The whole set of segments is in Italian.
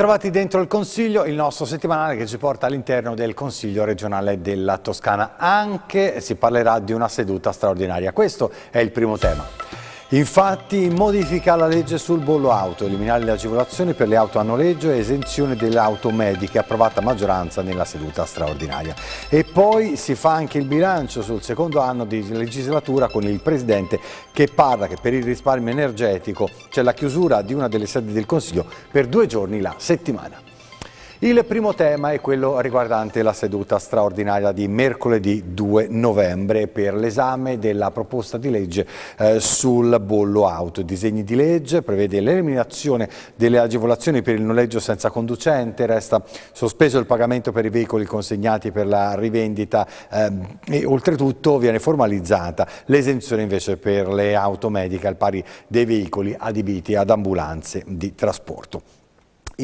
Bentrovati dentro il Consiglio, il nostro settimanale che ci porta all'interno del Consiglio regionale della Toscana. Anche si parlerà di una seduta straordinaria. Questo è il primo tema. Infatti modifica la legge sul bollo auto, eliminare le agevolazioni per le auto a noleggio e esenzione delle auto mediche approvata a maggioranza nella seduta straordinaria. E poi si fa anche il bilancio sul secondo anno di legislatura con il Presidente che parla che per il risparmio energetico c'è la chiusura di una delle sedi del Consiglio per due giorni la settimana. Il primo tema è quello riguardante la seduta straordinaria di mercoledì 2 novembre per l'esame della proposta di legge eh, sul bollo auto. Il disegno di legge prevede l'eliminazione delle agevolazioni per il noleggio senza conducente, resta sospeso il pagamento per i veicoli consegnati per la rivendita eh, e oltretutto viene formalizzata l'esenzione invece per le auto mediche al pari dei veicoli adibiti ad ambulanze di trasporto.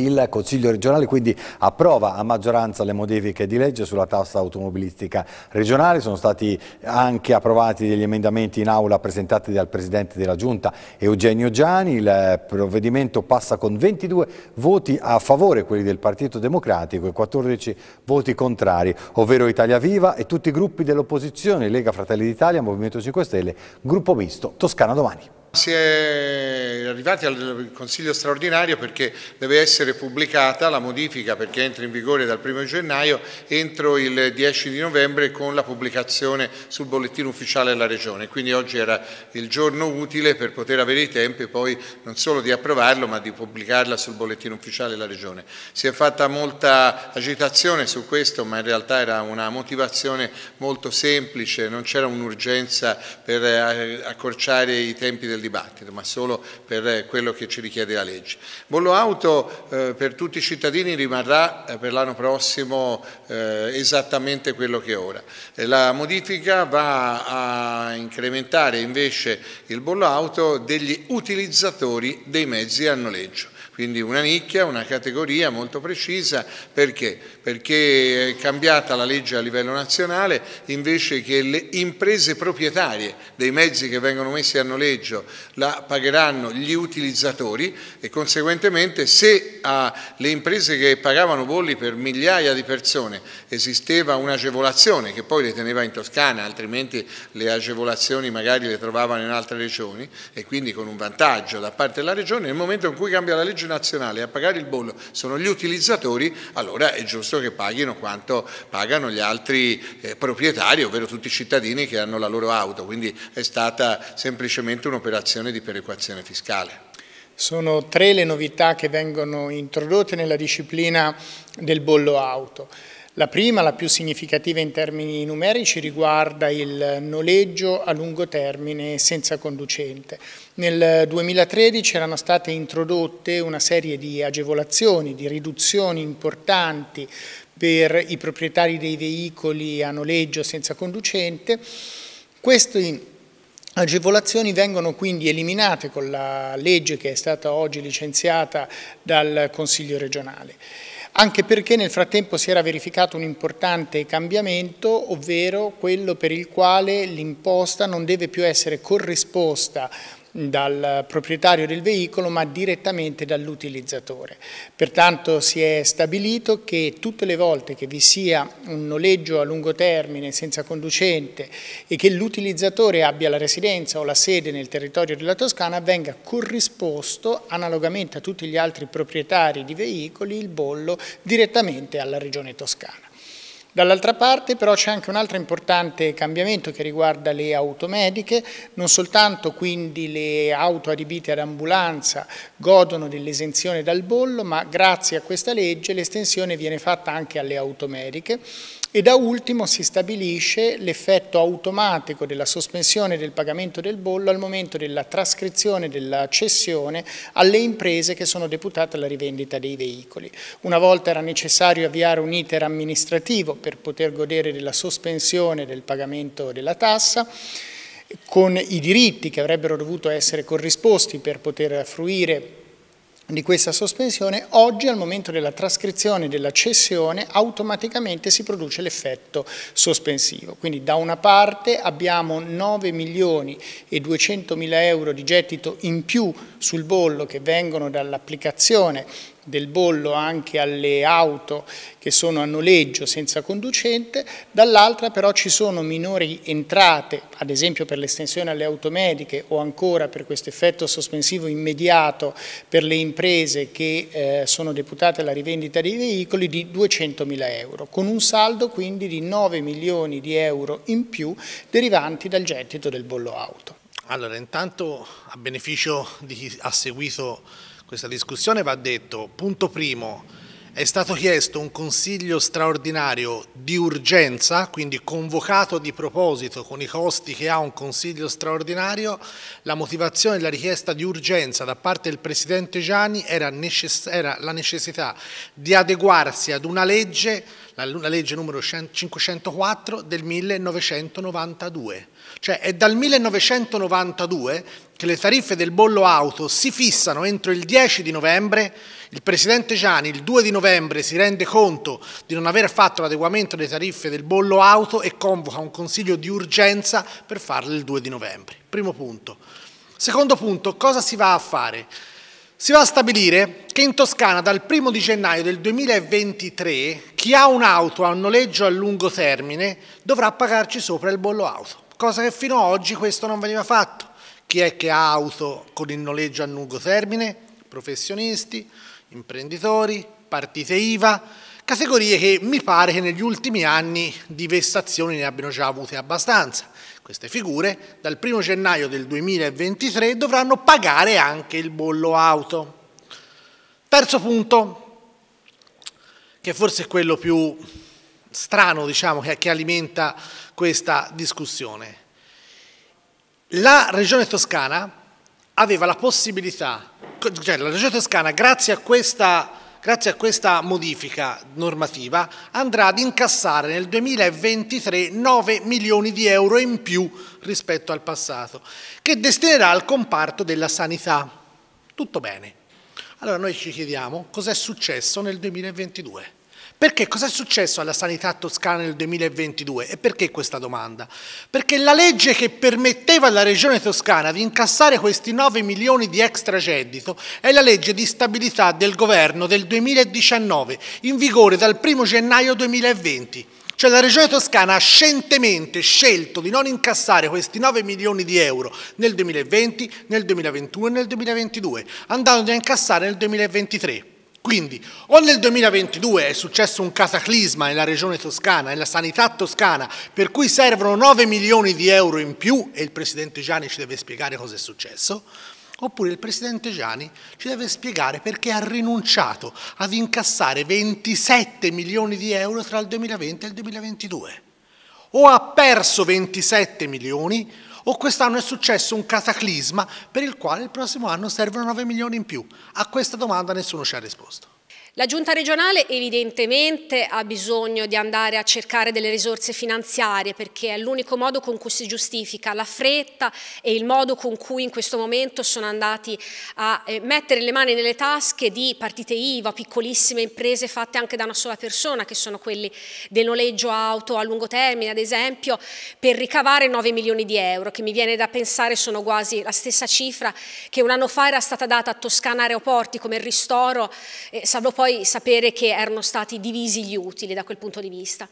Il Consiglio regionale quindi approva a maggioranza le modifiche di legge sulla tassa automobilistica regionale, sono stati anche approvati degli emendamenti in aula presentati dal Presidente della Giunta Eugenio Giani, il provvedimento passa con 22 voti a favore quelli del Partito Democratico e 14 voti contrari, ovvero Italia Viva e tutti i gruppi dell'opposizione, Lega Fratelli d'Italia, Movimento 5 Stelle, Gruppo Misto, Toscana Domani. Si è arrivati al Consiglio straordinario perché deve essere pubblicata la modifica perché entra in vigore dal 1 gennaio entro il 10 di novembre con la pubblicazione sul bollettino ufficiale della Regione. Quindi oggi era il giorno utile per poter avere i tempi poi non solo di approvarlo ma di pubblicarla sul bollettino ufficiale della Regione. Si è fatta molta agitazione su questo ma in realtà era una motivazione molto semplice, non c'era un'urgenza per eh, accorciare i tempi del del dibattito, ma solo per eh, quello che ci richiede la legge. Bollo auto eh, per tutti i cittadini rimarrà eh, per l'anno prossimo esattamente quello che è ora. La modifica va a incrementare invece il bollo auto degli utilizzatori dei mezzi a noleggio. Quindi una nicchia, una categoria molto precisa, perché? Perché è cambiata la legge a livello nazionale, invece che le imprese proprietarie dei mezzi che vengono messi a noleggio la pagheranno gli utilizzatori e conseguentemente se alle ah, imprese che pagavano bolli per migliaia di persone esisteva un'agevolazione che poi le teneva in Toscana, altrimenti le agevolazioni magari le trovavano in altre regioni e quindi con un vantaggio da parte della regione, nel momento in cui cambia la legge bilancio nazionale a pagare il bollo sono gli utilizzatori, allora è giusto che paghino quanto pagano gli altri eh, proprietari, ovvero tutti i cittadini che hanno la loro auto, quindi è stata semplicemente un'operazione di perequazione fiscale. Sono tre le novità che vengono introdotte nella disciplina del bollo auto. La prima, la più significativa in termini numerici, riguarda il noleggio a lungo termine senza conducente. Nel 2013 erano state introdotte una serie di agevolazioni, di riduzioni importanti per i proprietari dei veicoli a noleggio senza conducente. Questi agevolazioni vengono quindi eliminate con la legge che è stata oggi licenziata dal Consiglio regionale anche perché nel frattempo si era verificato un importante cambiamento, ovvero quello per il quale l'imposta non deve più essere corrisposta dal proprietario del veicolo ma direttamente dall'utilizzatore. Pertanto si è stabilito che tutte le volte che vi sia un noleggio a lungo termine senza conducente e che l'utilizzatore abbia la residenza o la sede nel territorio della Toscana venga corrisposto analogamente a tutti gli altri proprietari di veicoli il bollo direttamente alla Regione Toscana. Dall'altra parte però c'è anche un altro importante cambiamento che riguarda le automediche, non soltanto quindi le auto adibite ad ambulanza godono dell'esenzione dal bollo, ma grazie a questa legge l'estensione viene fatta anche alle automediche e da ultimo si stabilisce l'effetto automatico della sospensione del pagamento del bollo al momento della trascrizione della cessione alle imprese che sono deputate alla rivendita dei veicoli. Una volta era necessario avviare un iter amministrativo per poter godere della sospensione del pagamento della tassa, con i diritti che avrebbero dovuto essere corrisposti per poter fruire di questa sospensione, oggi al momento della trascrizione della cessione automaticamente si produce l'effetto sospensivo. Quindi da una parte abbiamo 9 milioni e 200 mila euro di gettito in più sul bollo che vengono dall'applicazione del bollo anche alle auto che sono a noleggio senza conducente, dall'altra però ci sono minori entrate, ad esempio per l'estensione alle automediche o ancora per questo effetto sospensivo immediato per le imprese che eh, sono deputate alla rivendita dei veicoli di 200 mila euro, con un saldo quindi di 9 milioni di euro in più derivanti dal gettito del bollo auto. Allora, intanto a beneficio di chi ha seguito questa discussione va detto, punto primo, è stato chiesto un consiglio straordinario di urgenza, quindi convocato di proposito con i costi che ha un consiglio straordinario, la motivazione della richiesta di urgenza da parte del Presidente Gianni era, necess era la necessità di adeguarsi ad una legge, la, la legge numero 504 del 1992. Cioè è dal 1992 che le tariffe del bollo auto si fissano entro il 10 di novembre, il Presidente Gianni il 2 di novembre si rende conto di non aver fatto l'adeguamento delle tariffe del bollo auto e convoca un consiglio di urgenza per farle il 2 di novembre. Primo punto. Secondo punto, cosa si va a fare? Si va a stabilire che in Toscana dal 1 di gennaio del 2023 chi ha un'auto a un noleggio a lungo termine dovrà pagarci sopra il bollo auto, cosa che fino ad oggi questo non veniva fatto. Chi è che ha auto con il noleggio a lungo termine? Professionisti, imprenditori, partite IVA, categorie che mi pare che negli ultimi anni di vessazioni ne abbiano già avute abbastanza. Queste figure dal 1 gennaio del 2023 dovranno pagare anche il bollo auto. Terzo punto, che forse è quello più strano diciamo, che, che alimenta questa discussione. La regione toscana aveva la possibilità, cioè la regione toscana grazie a questa, grazie a questa modifica normativa andrà ad incassare nel 2023 9 milioni di euro in più rispetto al passato, che destinerà al comparto della sanità. Tutto bene. Allora noi ci chiediamo cos'è successo nel 2022. Perché cosa è successo alla sanità toscana nel 2022? E perché questa domanda? Perché la legge che permetteva alla regione toscana di incassare questi 9 milioni di extrageddito è la legge di stabilità del governo del 2019, in vigore dal 1 gennaio 2020. Cioè la Regione Toscana ha scientemente scelto di non incassare questi 9 milioni di euro nel 2020, nel 2021 e nel 2022, andando a incassare nel 2023. Quindi o nel 2022 è successo un cataclisma nella regione toscana, nella sanità toscana, per cui servono 9 milioni di euro in più e il Presidente Gianni ci deve spiegare cosa è successo, oppure il Presidente Gianni ci deve spiegare perché ha rinunciato ad incassare 27 milioni di euro tra il 2020 e il 2022. O ha perso 27 milioni o oh, quest'anno è successo un cataclisma per il quale il prossimo anno servono 9 milioni in più? A questa domanda nessuno ci ha risposto. La giunta regionale evidentemente ha bisogno di andare a cercare delle risorse finanziarie perché è l'unico modo con cui si giustifica la fretta e il modo con cui in questo momento sono andati a eh, mettere le mani nelle tasche di partite IVA, piccolissime imprese fatte anche da una sola persona che sono quelli del noleggio auto a lungo termine ad esempio per ricavare 9 milioni di euro che mi viene da pensare sono quasi la stessa cifra che un anno fa era stata data a Toscana Aeroporti come ristoro, eh, salvo poi poi sapere che erano stati divisi gli utili da quel punto di vista.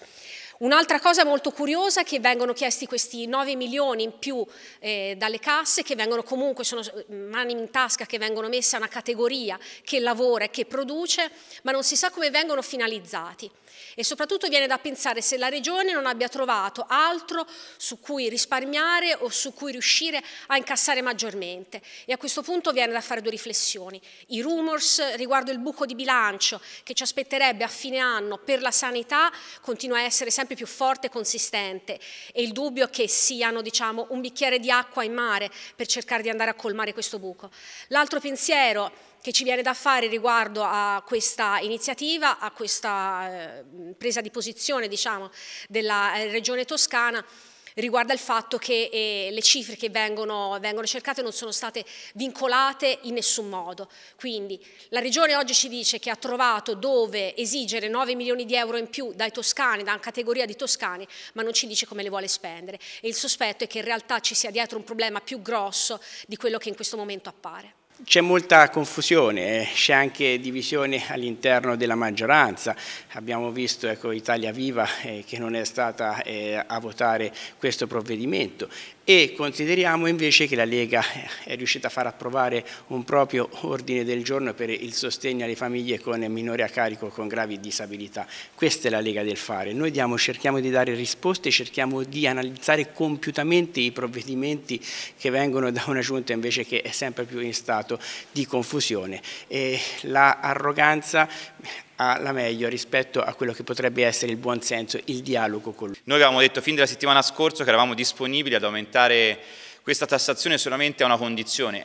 Un'altra cosa molto curiosa è che vengono chiesti questi 9 milioni in più eh, dalle casse, che vengono comunque, sono mani in tasca che vengono messe a una categoria che lavora e che produce, ma non si sa come vengono finalizzati. E soprattutto viene da pensare se la Regione non abbia trovato altro su cui risparmiare o su cui riuscire a incassare maggiormente. E a questo punto viene da fare due riflessioni. I rumors riguardo il buco di bilancio che ci aspetterebbe a fine anno per la sanità continua a essere sempre sempre più forte e consistente e il dubbio è che siano diciamo, un bicchiere di acqua in mare per cercare di andare a colmare questo buco. L'altro pensiero che ci viene da fare riguardo a questa iniziativa, a questa eh, presa di posizione diciamo, della eh, Regione Toscana, riguarda il fatto che eh, le cifre che vengono, vengono, cercate non sono state vincolate in nessun modo. Quindi la Regione oggi ci dice che ha trovato dove esigere 9 milioni di euro in più dai toscani, da una categoria di toscani, ma non ci dice come le vuole spendere. E il sospetto è che in realtà ci sia dietro un problema più grosso di quello che in questo momento appare. C'è molta confusione, eh, c'è anche divisione all'interno della maggioranza. Abbiamo visto ecco, Italia Viva eh, che non è stata eh, a votare questo provvedimento e consideriamo invece che la Lega eh, è riuscita a far approvare un proprio ordine del giorno per il sostegno alle famiglie con minori a carico con gravi disabilità. Questa è la Lega del fare. Noi diamo, cerchiamo di dare risposte, cerchiamo di analizzare compiutamente i provvedimenti che vengono da una giunta invece che è sempre più in stato stato di confusione e l'arroganza arroganza alla meglio rispetto a quello che potrebbe essere il buon senso, il dialogo con lui. Noi avevamo detto fin dalla settimana scorsa che eravamo disponibili ad aumentare questa tassazione solamente a una condizione,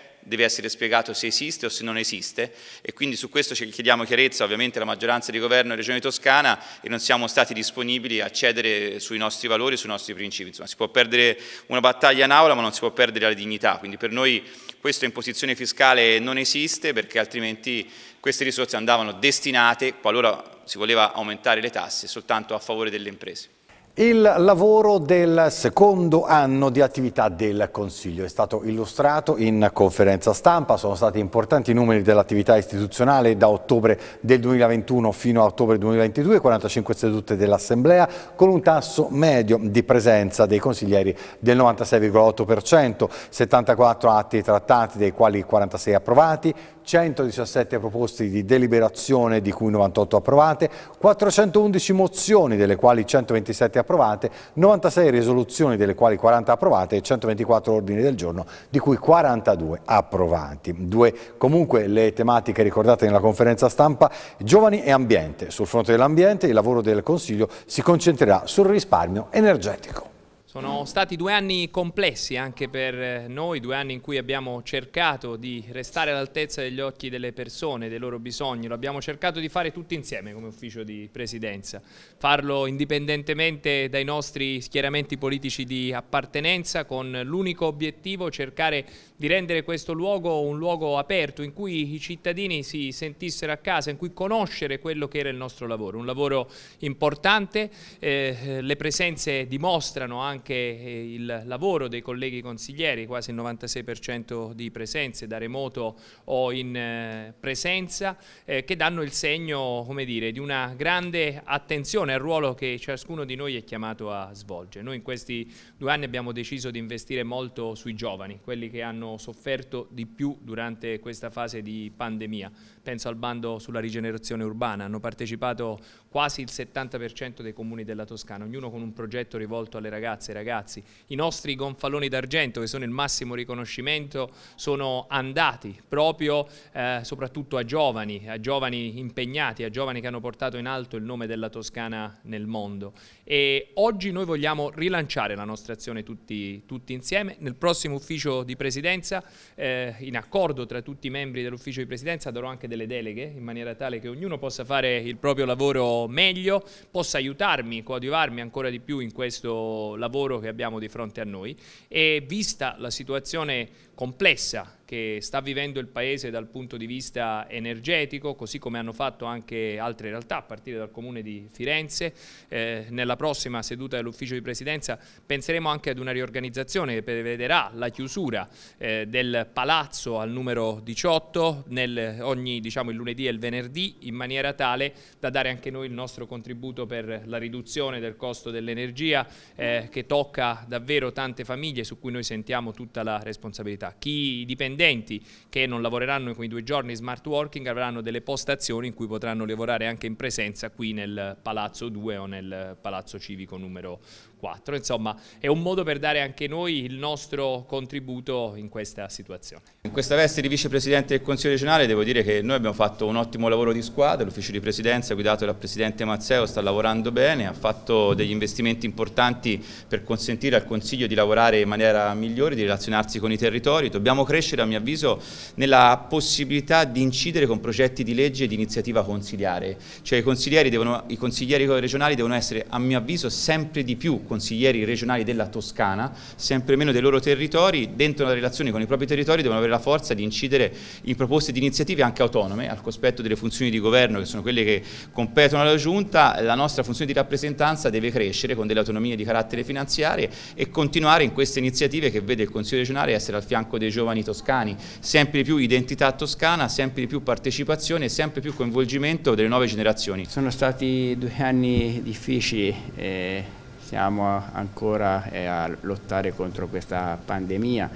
deve essere spiegato se esiste o se non esiste e quindi su questo ci chiediamo chiarezza ovviamente la maggioranza di governo e Regione Toscana e non siamo stati disponibili a cedere sui nostri valori, sui nostri principi. Insomma, si può perdere una battaglia in aula ma non si può perdere la dignità, quindi per noi questa imposizione fiscale non esiste perché altrimenti queste risorse andavano destinate, qualora si voleva aumentare le tasse, soltanto a favore delle imprese. Il lavoro del secondo anno di attività del Consiglio è stato illustrato in conferenza stampa, sono stati importanti i numeri dell'attività istituzionale da ottobre del 2021 fino a ottobre 2022, 45 sedute dell'Assemblea con un tasso medio di presenza dei consiglieri del 96,8%, 74 atti trattati dei quali 46 approvati, 117 proposte di deliberazione di cui 98 approvate, 411 mozioni delle quali 127 approvate approvate, 96 risoluzioni delle quali 40 approvate e 124 ordini del giorno di cui 42 approvati. Due comunque le tematiche ricordate nella conferenza stampa, giovani e ambiente. Sul fronte dell'ambiente il lavoro del Consiglio si concentrerà sul risparmio energetico. Sono stati due anni complessi anche per eh, noi, due anni in cui abbiamo cercato di restare all'altezza degli occhi delle persone, dei loro bisogni, lo abbiamo cercato di fare tutti insieme come ufficio di presidenza, farlo indipendentemente dai nostri schieramenti politici di appartenenza con l'unico obiettivo cercare di rendere questo luogo un luogo aperto in cui i cittadini si sentissero a casa, in cui conoscere quello che era il nostro lavoro, un lavoro importante, eh, eh le presenze dimostrano anche anche eh, il lavoro dei colleghi consiglieri, quasi il 96% di presenze da remoto o in eh, presenza, eh, che danno il segno dire, di una grande attenzione al ruolo che ciascuno di noi è chiamato a svolgere. Noi in questi due anni abbiamo deciso di investire molto sui giovani, quelli che hanno sofferto di più durante questa fase di pandemia penso al bando sulla rigenerazione urbana, hanno partecipato quasi il 70% dei comuni della Toscana, ognuno con un progetto rivolto alle ragazze e ragazzi. I nostri gonfaloni d'argento, che sono il massimo riconoscimento, sono andati proprio eh, soprattutto a giovani, a giovani impegnati, a giovani che hanno portato in alto il nome della Toscana nel mondo. E oggi noi vogliamo rilanciare la nostra azione tutti, tutti insieme. Nel prossimo ufficio di presidenza, eh, in accordo tra tutti i membri dell'ufficio di presidenza, darò anche delle deleghe in maniera tale che ognuno possa fare il proprio lavoro meglio, possa aiutarmi, coadiuvarmi ancora di più in questo lavoro che abbiamo di fronte a noi e vista la situazione complessa che sta vivendo il Paese dal punto di vista energetico, così come hanno fatto anche altre realtà, a partire dal Comune di Firenze. Eh, nella prossima seduta dell'Ufficio di Presidenza penseremo anche ad una riorganizzazione che prevederà la chiusura eh, del palazzo al numero 18 nel, ogni diciamo, il lunedì e il venerdì, in maniera tale da dare anche noi il nostro contributo per la riduzione del costo dell'energia eh, che tocca davvero tante famiglie su cui noi sentiamo tutta la responsabilità chi, i dipendenti che non lavoreranno in quei due giorni smart working avranno delle postazioni in cui potranno lavorare anche in presenza qui nel Palazzo 2 o nel Palazzo Civico numero 4. Insomma, è un modo per dare anche noi il nostro contributo in questa situazione. In questa veste di vicepresidente del Consiglio regionale devo dire che noi abbiamo fatto un ottimo lavoro di squadra, l'ufficio di presidenza guidato dal presidente Mazzeo sta lavorando bene, ha fatto degli investimenti importanti per consentire al Consiglio di lavorare in maniera migliore, di relazionarsi con i territori. Dobbiamo crescere, a mio avviso, nella possibilità di incidere con progetti di legge e di iniziativa consiliare. Cioè i consiglieri, devono, i consiglieri regionali devono essere, a mio avviso, sempre di più consiglieri regionali della Toscana, sempre meno dei loro territori, dentro la relazione con i propri territori devono avere la forza di incidere in proposte di iniziative anche autonome, al cospetto delle funzioni di governo che sono quelle che competono alla Giunta, la nostra funzione di rappresentanza deve crescere con delle autonomie di carattere finanziario e continuare in queste iniziative che vede il Consiglio regionale essere al fianco dei giovani toscani, sempre di più identità toscana, sempre di più partecipazione e sempre più coinvolgimento delle nuove generazioni. Sono stati due anni difficili. Eh siamo ancora eh, a lottare contro questa pandemia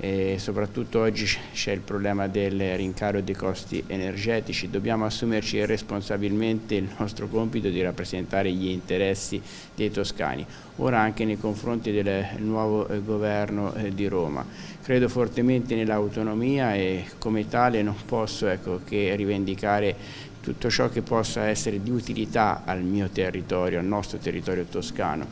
e soprattutto oggi c'è il problema del rincaro dei costi energetici, dobbiamo assumerci responsabilmente il nostro compito di rappresentare gli interessi dei toscani, ora anche nei confronti del nuovo eh, governo eh, di Roma. Credo fortemente nell'autonomia e come tale non posso ecco, che rivendicare tutto ciò che possa essere di utilità al mio territorio, al nostro territorio toscano.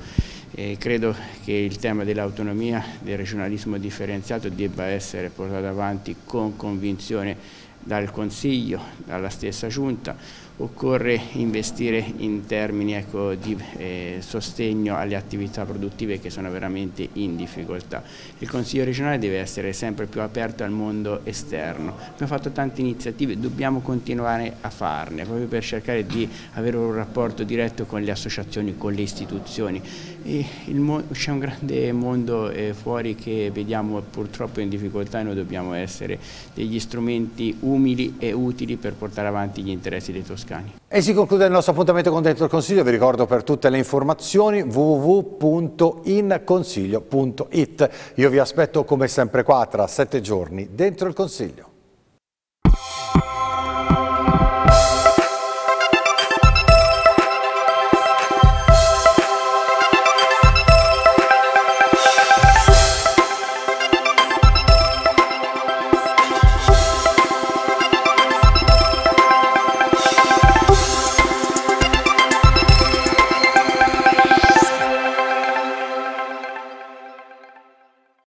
E credo che il tema dell'autonomia, del regionalismo differenziato debba essere portato avanti con convinzione dal Consiglio, dalla stessa Giunta, occorre investire in termini ecco, di eh, sostegno alle attività produttive che sono veramente in difficoltà. Il Consiglio regionale deve essere sempre più aperto al mondo esterno. Abbiamo fatto tante iniziative, dobbiamo continuare a farne, proprio per cercare di avere un rapporto diretto con le associazioni, con le istituzioni. C'è un grande mondo eh, fuori che vediamo purtroppo in difficoltà e noi dobbiamo essere degli strumenti umili e utili per portare avanti gli interessi dei toscani. Toscani. E si conclude il nostro appuntamento con Dentro il Consiglio, vi ricordo per tutte le informazioni www.inconsiglio.it. Io vi aspetto come sempre qua tra sette giorni Dentro il Consiglio.